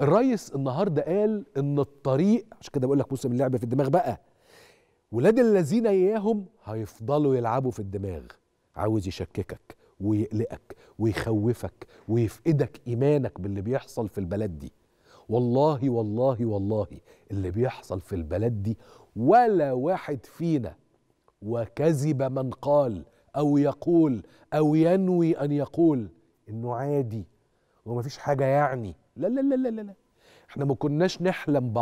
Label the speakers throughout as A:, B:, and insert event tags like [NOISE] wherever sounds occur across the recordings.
A: الريس النهارده قال ان الطريق عشان كده بقول لك موسم اللعبه في الدماغ بقى ولاد الذين اياهم هيفضلوا يلعبوا في الدماغ عاوز يشككك ويقلقك ويخوفك ويفقدك ايمانك باللي بيحصل في البلد دي والله والله والله اللي بيحصل في البلد دي ولا واحد فينا وكذب من قال او يقول او ينوي ان يقول انه عادي وما فيش حاجه يعني لا لا لا لا لا احنا ما كناش نحلم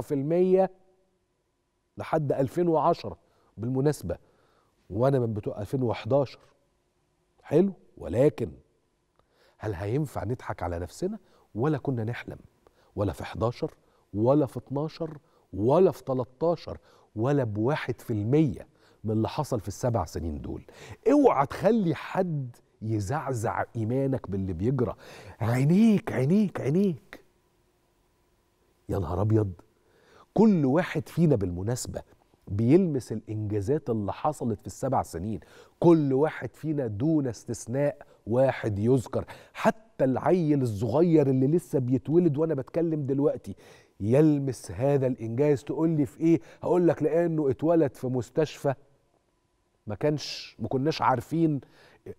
A: في 10% لحد 2010 بالمناسبه وانا من بتوع 2011 حلو ولكن هل هينفع نضحك على نفسنا ولا كنا نحلم ولا في 11 ولا في 12 ولا في 13 ولا بواحد في المية من اللي حصل في السبع سنين دول اوعى تخلي حد يزعزع ايمانك باللي بيجرى عينيك عينيك عينيك يا نهار ابيض كل واحد فينا بالمناسبه بيلمس الانجازات اللي حصلت في السبع سنين كل واحد فينا دون استثناء واحد يذكر حتى العيل الصغير اللي لسه بيتولد وانا بتكلم دلوقتي يلمس هذا الانجاز تقول لي في ايه هقول لك لانه اتولد في مستشفى ما كانش ما كناش عارفين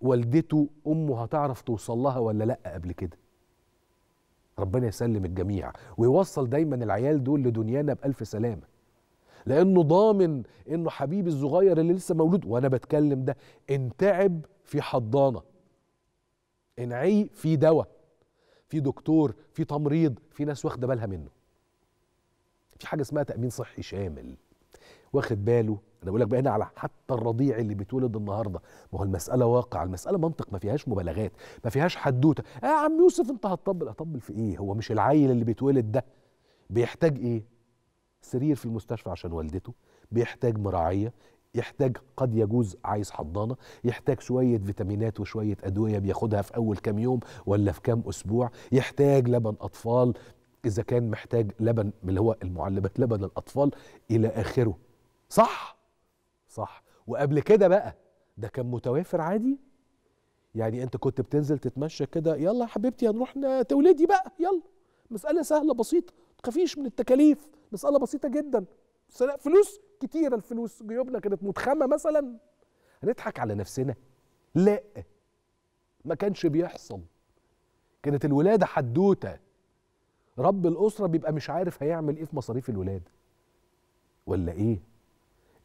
A: والدته امه هتعرف توصل لها ولا لا قبل كده ربنا يسلم الجميع ويوصل دايما العيال دول لدنيانا بالف سلامه لانه ضامن انه حبيبي الصغير اللي لسه مولود وانا بتكلم ده ان تعب في حضانه ان عي في دواء في دكتور في تمريض في ناس واخده بالها منه في حاجه اسمها تامين صحي شامل واخد باله انا بقول لك بقى هنا على حتى الرضيع اللي بيتولد النهارده ما هو المساله واقع المساله منطق ما فيهاش مبالغات ما فيهاش حدوته يا آه عم يوسف انت هتطبل اطبل في ايه هو مش العيل اللي بيتولد ده بيحتاج ايه سرير في المستشفى عشان والدته بيحتاج مراعيه يحتاج قد يجوز عايز حضانه يحتاج شويه فيتامينات وشويه ادويه بياخدها في اول كام يوم ولا في كام اسبوع يحتاج لبن اطفال اذا كان محتاج لبن اللي هو المعلبات لبن الاطفال الى اخره صح صح وقبل كده بقى ده كان متوافر عادي يعني انت كنت بتنزل تتمشى كده يلا يا حبيبتي هنروح تولدي بقى يلا مسألة سهلة بسيطة تخافيش من التكاليف مسألة بسيطة جدا فلوس كتيرة الفلوس جيوبنا كانت متخمة مثلا هنضحك على نفسنا لا ما كانش بيحصل كانت الولادة حدوتة رب الأسرة بيبقى مش عارف هيعمل إيه في مصاريف الولادة ولا إيه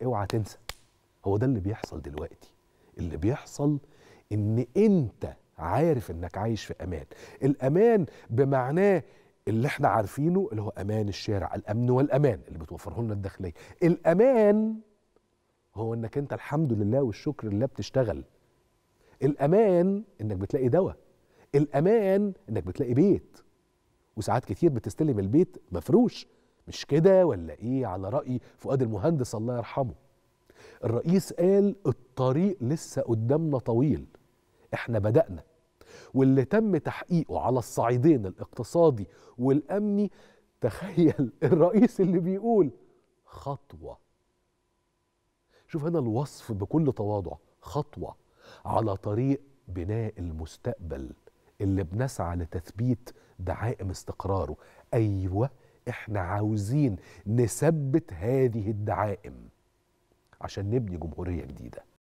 A: اوعى تنسى هو ده اللي بيحصل دلوقتي اللي بيحصل ان انت عارف انك عايش في امان الامان بمعناه اللي احنا عارفينه اللي هو امان الشارع الامن والامان اللي بتوفره لنا الداخليه الامان هو انك انت الحمد لله والشكر لله بتشتغل الامان انك بتلاقي دواء الامان انك بتلاقي بيت وساعات كتير بتستلم البيت مفروش مش كده ولا ايه على راي فؤاد المهندس الله يرحمه الرئيس قال الطريق لسه قدامنا طويل احنا بدأنا واللي تم تحقيقه على الصعيدين الاقتصادي والأمني تخيل [LAUGHS] الرئيس اللي بيقول خطوة شوف هنا الوصف بكل تواضع خطوة على طريق بناء المستقبل اللي بنسعى لتثبيت دعائم استقراره أيوه احنا عاوزين نثبت هذه الدعائم عشان نبني جمهوريه جديده